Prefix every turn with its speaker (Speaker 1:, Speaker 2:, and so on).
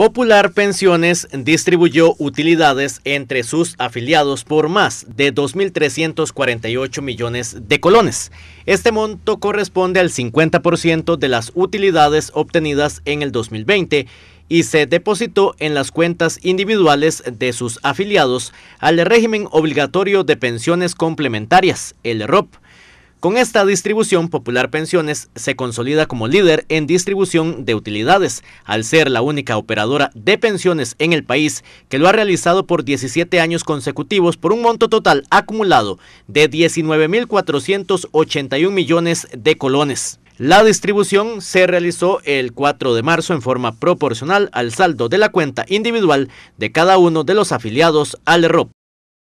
Speaker 1: Popular Pensiones distribuyó utilidades entre sus afiliados por más de 2.348 millones de colones. Este monto corresponde al 50% de las utilidades obtenidas en el 2020 y se depositó en las cuentas individuales de sus afiliados al régimen obligatorio de pensiones complementarias, el ROP. Con esta distribución, Popular Pensiones se consolida como líder en distribución de utilidades, al ser la única operadora de pensiones en el país que lo ha realizado por 17 años consecutivos por un monto total acumulado de 19.481 millones de colones. La distribución se realizó el 4 de marzo en forma proporcional al saldo de la cuenta individual de cada uno de los afiliados al ROP.